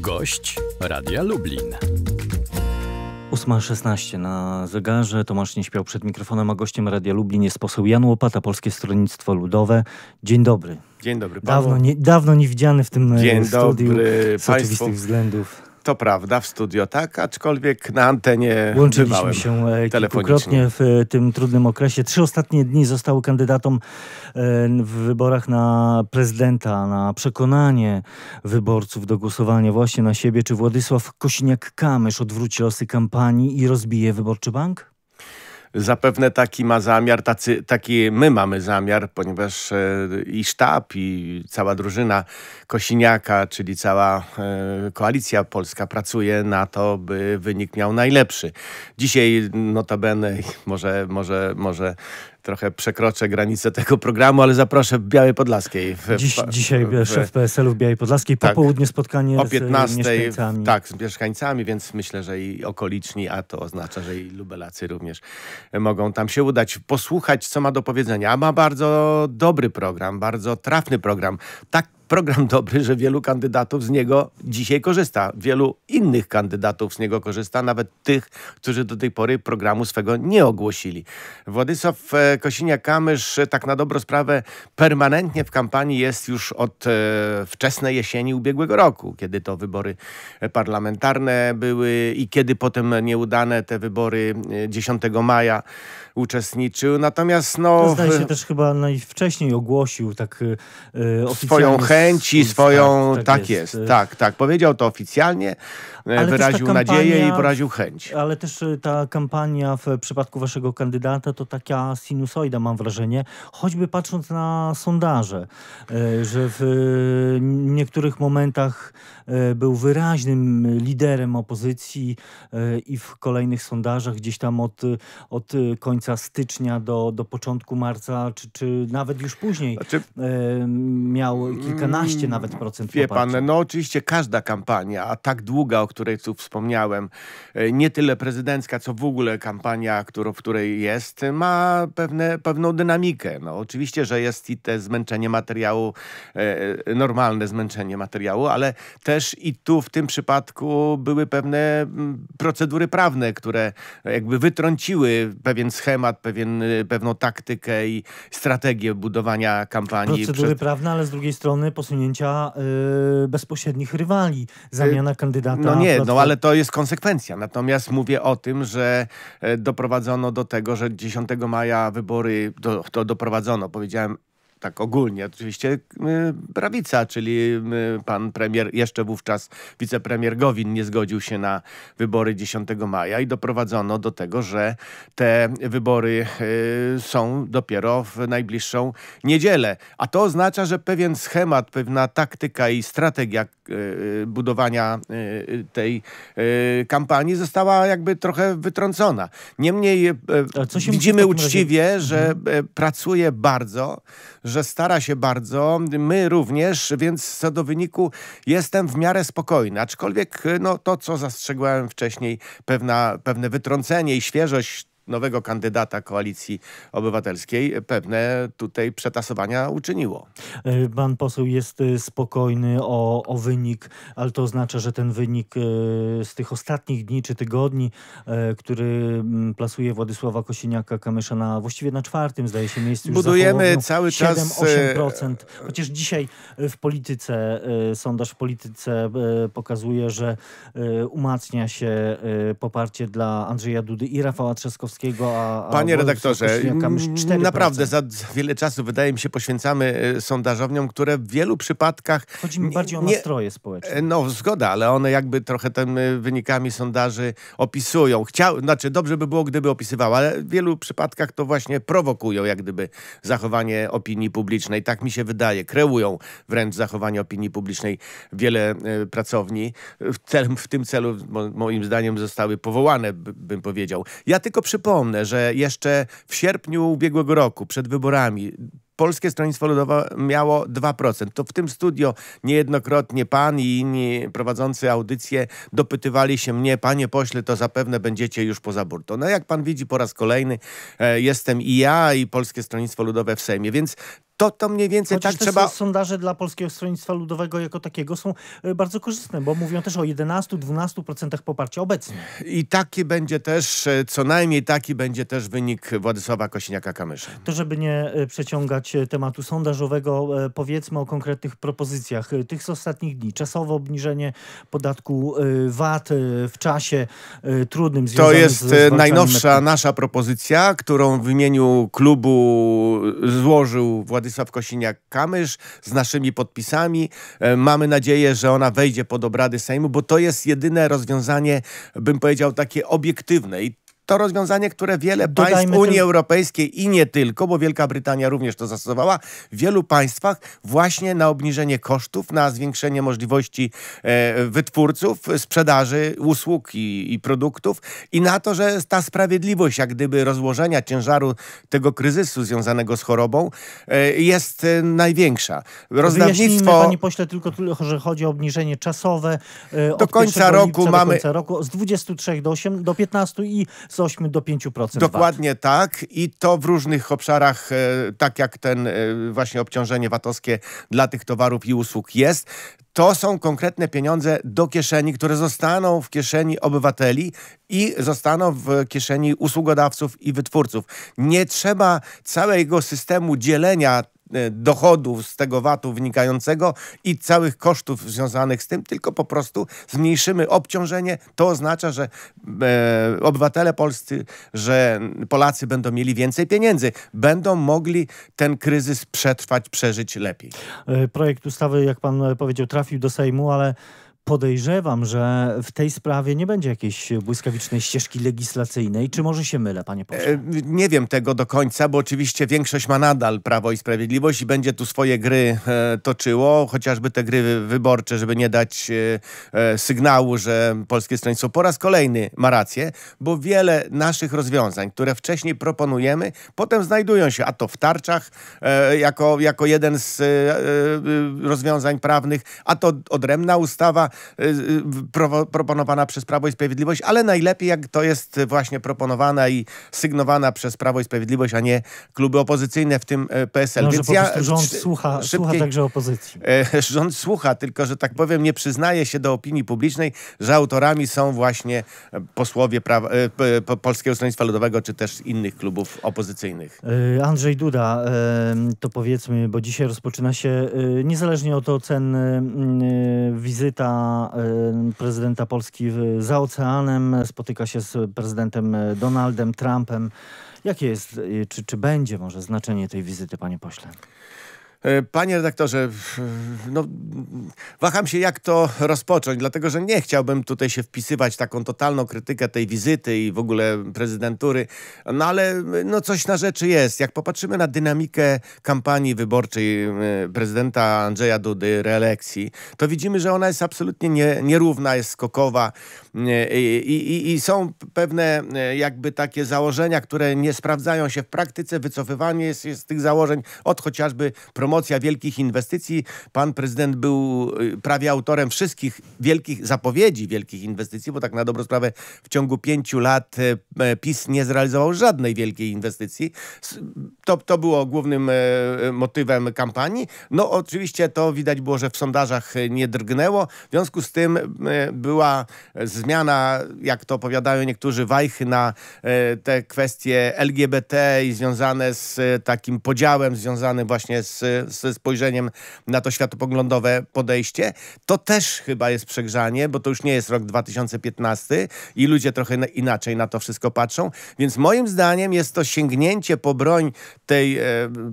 Gość Radia Lublin. 8.16 na zegarze. Tomasz nie śpiał przed mikrofonem, a gościem Radia Lublin jest poseł Jan Łopata, Polskie Stronnictwo Ludowe. Dzień dobry. Dzień dobry Dawno, nie, dawno niewidziany w tym e, Dzień studiu dobry, z państwu. oczywistych względów. To prawda, w studio tak, aczkolwiek na antenie Łączyliśmy się e, kilkukrotnie w e, tym trudnym okresie. Trzy ostatnie dni zostały kandydatom e, w wyborach na prezydenta, na przekonanie wyborców do głosowania właśnie na siebie. Czy Władysław Kosiniak-Kamysz odwróci losy kampanii i rozbije Wyborczy Bank? Zapewne taki ma zamiar, tacy, taki my mamy zamiar, ponieważ e, i sztab, i cała drużyna Kosiniaka, czyli cała e, koalicja polska pracuje na to, by wynik miał najlepszy. Dzisiaj notabene, może, może, może trochę przekroczę granicę tego programu, ale zaproszę w Białej Podlaskiej. W, Dziś, w, dzisiaj w, szef PSL-u w Białej Podlaskiej, tak, popołudnie spotkanie o 15, z y, mieszkańcami. Tak, z mieszkańcami, więc myślę, że i okoliczni, a to oznacza, że i lubelacy również e, mogą tam się udać, posłuchać, co ma do powiedzenia. A ma bardzo dobry program, bardzo trafny program. Tak program dobry, że wielu kandydatów z niego dzisiaj korzysta. Wielu innych kandydatów z niego korzysta, nawet tych, którzy do tej pory programu swego nie ogłosili. Władysław e, Kosiniak-Kamysz e, tak na dobrą sprawę permanentnie w kampanii jest już od e, wczesnej jesieni ubiegłego roku, kiedy to wybory parlamentarne były i kiedy potem nieudane te wybory 10 maja uczestniczył. Natomiast no... Zdaje się też chyba najwcześniej ogłosił tak yy, oficjalnie swoją chęć kręci swoją. Tak, tak, tak jest. jest. tak, tak. Powiedział to oficjalnie, e, ale wyraził kampania, nadzieję i wyraził chęć. Ale też e, ta kampania w przypadku waszego kandydata to taka sinusoida, mam wrażenie, choćby patrząc na sondaże, e, że w niektórych momentach był wyraźnym liderem opozycji i w kolejnych sondażach gdzieś tam od, od końca stycznia do, do początku marca, czy, czy nawet już później znaczy, miał kilka 11 mm. nawet procent Wie poparcia. pan, no oczywiście każda kampania, a tak długa, o której tu wspomniałem, e, nie tyle prezydencka, co w ogóle kampania, którą, w której jest, ma pewne, pewną dynamikę. No oczywiście, że jest i te zmęczenie materiału, e, e, normalne zmęczenie materiału, ale też i tu w tym przypadku były pewne mm, procedury prawne, które jakby wytrąciły pewien schemat, pewien, pewną taktykę i strategię budowania kampanii. Procedury przez... prawne, ale z drugiej strony posunięcia y, bezpośrednich rywali, zamiana y, kandydata. No nie, no ale to jest konsekwencja. Natomiast mówię o tym, że e, doprowadzono do tego, że 10 maja wybory, to doprowadzono, powiedziałem tak ogólnie oczywiście y, prawica, czyli y, pan premier, jeszcze wówczas wicepremier Gowin nie zgodził się na wybory 10 maja i doprowadzono do tego, że te wybory y, są dopiero w najbliższą niedzielę. A to oznacza, że pewien schemat, pewna taktyka i strategia budowania tej kampanii została jakby trochę wytrącona. Niemniej widzimy uczciwie, razie... że mhm. pracuje bardzo, że stara się bardzo, my również, więc co do wyniku jestem w miarę spokojny. Aczkolwiek no, to, co zastrzegłem wcześniej, pewna, pewne wytrącenie i świeżość nowego kandydata koalicji obywatelskiej pewne tutaj przetasowania uczyniło. E, pan poseł jest e, spokojny o, o wynik, ale to oznacza, że ten wynik e, z tych ostatnich dni czy tygodni, który mm, plasuje Władysława Kosiniaka-Kamysza na właściwie na czwartym, zdaje się, miejscu. Budujemy cały 7, czas... 8%. Chociaż dzisiaj w polityce, sondaż w polityce pokazuje, że umacnia się poparcie dla Andrzeja Dudy i Rafała Trzaskowskiego a, a Panie redaktorze, mm, naprawdę za wiele czasu, wydaje mi się, poświęcamy e, sondażowniom, które w wielu przypadkach... Chodzi mi bardziej nie, o nastroje społeczne. E, no, zgoda, ale one jakby trochę tym e, wynikami sondaży opisują. Chciał, znaczy, dobrze by było, gdyby opisywały, ale w wielu przypadkach to właśnie prowokują, jak gdyby, zachowanie opinii publicznej. Tak mi się wydaje. Kreują wręcz zachowanie opinii publicznej wiele y, pracowni. W, cel, w tym celu, moim zdaniem, zostały powołane, bym powiedział. Ja tylko przypomnę, Przypomnę, że jeszcze w sierpniu ubiegłego roku, przed wyborami, Polskie Stronnictwo Ludowe miało 2%. To w tym studio niejednokrotnie pan i inni prowadzący audycje dopytywali się mnie, panie pośle, to zapewne będziecie już poza burtą. No jak pan widzi po raz kolejny, e, jestem i ja, i Polskie Stronnictwo Ludowe w Sejmie, więc to, to mniej więcej Chociaż tak trzeba... sondaże dla Polskiego Stronnictwa Ludowego jako takiego są e, bardzo korzystne, bo mówią też o 11-12% poparcia obecnie. I taki będzie też, e, co najmniej taki będzie też wynik Władysława Kosiniaka-Kamysza. To, żeby nie e, przeciągać tematu sondażowego, powiedzmy o konkretnych propozycjach tych z ostatnich dni. Czasowe obniżenie podatku VAT w czasie trudnym To jest najnowsza nasza propozycja, którą w imieniu klubu złożył Władysław Władysław Kosiniak-Kamysz z naszymi podpisami. E, mamy nadzieję, że ona wejdzie pod obrady Sejmu, bo to jest jedyne rozwiązanie, bym powiedział, takie obiektywne. I to rozwiązanie, które wiele Dodajmy państw Unii tym... Europejskiej i nie tylko, bo Wielka Brytania również to zastosowała, w wielu państwach właśnie na obniżenie kosztów, na zwiększenie możliwości e, wytwórców, sprzedaży usług i, i produktów i na to, że ta sprawiedliwość jak gdyby rozłożenia ciężaru tego kryzysu związanego z chorobą e, jest e, największa. Rozdawnictwo... pani pośle, tylko że chodzi o obniżenie czasowe. E, do końca roku mamy... Do końca roku, z 23 do, 8, do 15 i z 8 do 5%. Dokładnie VAT. tak i to w różnych obszarach, e, tak jak ten e, właśnie obciążenie VAT-owskie dla tych towarów i usług jest. To są konkretne pieniądze do kieszeni, które zostaną w kieszeni obywateli i zostaną w kieszeni usługodawców i wytwórców. Nie trzeba całego systemu dzielenia E, dochodów z tego VAT-u wynikającego i całych kosztów związanych z tym, tylko po prostu zmniejszymy obciążenie. To oznacza, że e, obywatele polscy, że Polacy będą mieli więcej pieniędzy, będą mogli ten kryzys przetrwać, przeżyć lepiej. E, projekt ustawy, jak pan powiedział, trafił do Sejmu, ale podejrzewam, że w tej sprawie nie będzie jakiejś błyskawicznej ścieżki legislacyjnej. Czy może się mylę, panie pośle? E, nie wiem tego do końca, bo oczywiście większość ma nadal Prawo i Sprawiedliwość i będzie tu swoje gry e, toczyło, chociażby te gry wyborcze, żeby nie dać e, e, sygnału, że Polskie Stronnictwo po raz kolejny ma rację, bo wiele naszych rozwiązań, które wcześniej proponujemy, potem znajdują się, a to w tarczach e, jako, jako jeden z e, rozwiązań prawnych, a to odrębna ustawa, Y, y, pro, proponowana przez Prawo i Sprawiedliwość, ale najlepiej jak to jest właśnie proponowana i sygnowana przez Prawo i Sprawiedliwość, a nie kluby opozycyjne, w tym e, PSL. No, Więc ja, rząd słucha, szybkiej, słucha także opozycji. E, rząd słucha, tylko że tak powiem nie przyznaje się do opinii publicznej, że autorami są właśnie posłowie prawa, e, Polskiego Stronnictwa Ludowego czy też innych klubów opozycyjnych. Andrzej Duda, to powiedzmy, bo dzisiaj rozpoczyna się niezależnie od ocen mm, wizyta Y, prezydenta Polski za oceanem, spotyka się z prezydentem y, Donaldem Trumpem. Jakie jest, y, czy, czy będzie może znaczenie tej wizyty, panie pośle? E, panie redaktorze, no, waham się jak to rozpocząć, dlatego że nie chciałbym tutaj się wpisywać taką totalną krytykę tej wizyty i w ogóle prezydentury, no ale no, coś na rzeczy jest. Jak popatrzymy na dynamikę kampanii wyborczej e, prezydenta Andrzeja Dudy, reelekcji, to widzimy, że ona jest absolutnie nie, nierówna, jest skokowa e, i, i, i są pewne jakby takie założenia, które nie sprawdzają się w praktyce, wycofywanie jest, jest z tych założeń od chociażby promocji promocja wielkich inwestycji. Pan prezydent był y, prawie autorem wszystkich wielkich zapowiedzi wielkich inwestycji, bo tak na dobrą sprawę w ciągu pięciu lat y, e, PiS nie zrealizował żadnej wielkiej inwestycji. To, to było głównym e, motywem kampanii. No oczywiście to widać było, że w sondażach nie drgnęło. W związku z tym e, była zmiana, jak to opowiadają niektórzy, wajchy na te kwestie LGBT i związane z takim podziałem związanym właśnie z ze spojrzeniem na to światopoglądowe podejście, to też chyba jest przegrzanie, bo to już nie jest rok 2015 i ludzie trochę inaczej na to wszystko patrzą. Więc moim zdaniem jest to sięgnięcie po broń tej e,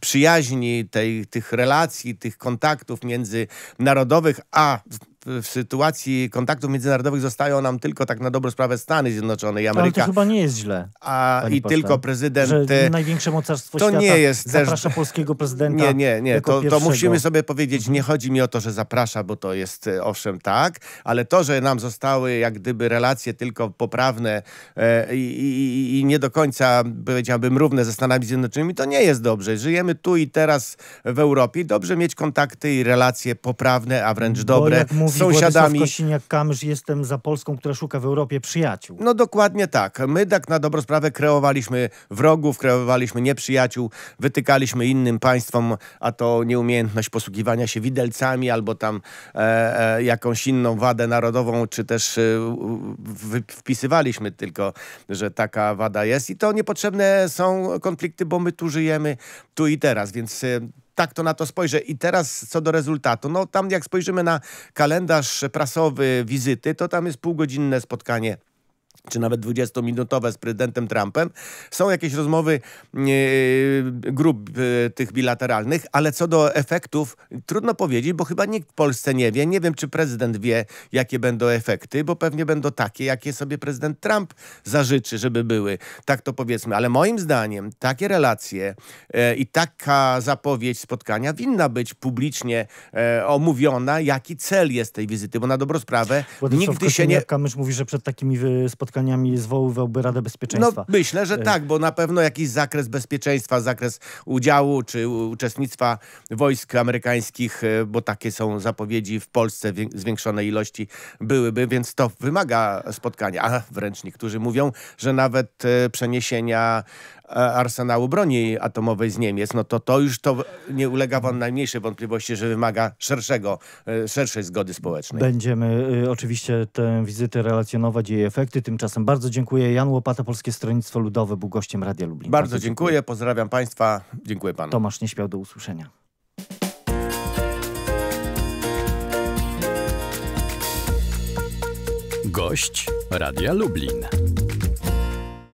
przyjaźni, tej, tych relacji, tych kontaktów międzynarodowych, a w sytuacji kontaktów międzynarodowych zostają nam tylko tak na dobrą sprawę Stany Zjednoczone i Ameryka. Ale to chyba nie jest źle. A i pośle, tylko prezydent. Że e, największe mocarstwo to świata nie jest zaprasza też... polskiego prezydenta. Nie, nie, nie. To, to, musimy sobie powiedzieć, mhm. nie chodzi mi o to, że zaprasza, bo to jest e, owszem tak, ale to, że nam zostały jak gdyby relacje tylko poprawne e, i, i, i, nie do końca powiedziałbym równe ze Stanami Zjednoczonymi, to nie jest dobrze. Żyjemy tu i teraz w Europie. Dobrze mieć kontakty i relacje poprawne, a wręcz dobre. Bo jak mówi sąsiadami. Kosiniak-Kamysz, jestem za Polską, która szuka w Europie przyjaciół. No dokładnie tak. My tak na dobrą sprawę kreowaliśmy wrogów, kreowaliśmy nieprzyjaciół, wytykaliśmy innym państwom, a to nieumiejętność posługiwania się widelcami albo tam e, e, jakąś inną wadę narodową, czy też e, wpisywaliśmy tylko, że taka wada jest i to niepotrzebne są konflikty, bo my tu żyjemy tu i teraz, więc e, tak to na to spojrzę. I teraz co do rezultatu. No tam jak spojrzymy na kalendarz prasowy wizyty, to tam jest półgodzinne spotkanie czy nawet 20-minutowe z prezydentem Trumpem. Są jakieś rozmowy yy, grup yy, tych bilateralnych, ale co do efektów, trudno powiedzieć, bo chyba nikt w Polsce nie wie. Nie wiem, czy prezydent wie, jakie będą efekty, bo pewnie będą takie, jakie sobie prezydent Trump zażyczy, żeby były. Tak to powiedzmy. Ale moim zdaniem takie relacje yy, i taka zapowiedź spotkania winna być publicznie omówiona, jaki cel jest tej wizyty, bo na dobrą sprawę Władysław nigdy się nie... Kamysz mówi, że przed takimi spotkaniami spotkaniami zwoływałby Radę Bezpieczeństwa. No, myślę, że e, tak, bo na pewno jakiś zakres bezpieczeństwa, zakres udziału czy uczestnictwa wojsk amerykańskich, e, bo takie są zapowiedzi w Polsce zwiększone ilości byłyby, więc to wymaga spotkania. A wręcz niektórzy mówią, że nawet e, przeniesienia E, arsenału broni atomowej z Niemiec, no to to już to nie ulega wam najmniejszej wątpliwości, że wymaga szerszego, e, szerszej zgody społecznej. Będziemy y, oczywiście tę wizytę relacjonować i jej efekty. Tymczasem bardzo dziękuję. Jan Łopata, Polskie Stronnictwo Ludowe, był gościem Radia Lublin. Bardzo, bardzo dziękuję. dziękuję, pozdrawiam państwa. Dziękuję panu. Tomasz Nieśmiał, do usłyszenia. Gość Radia Lublin.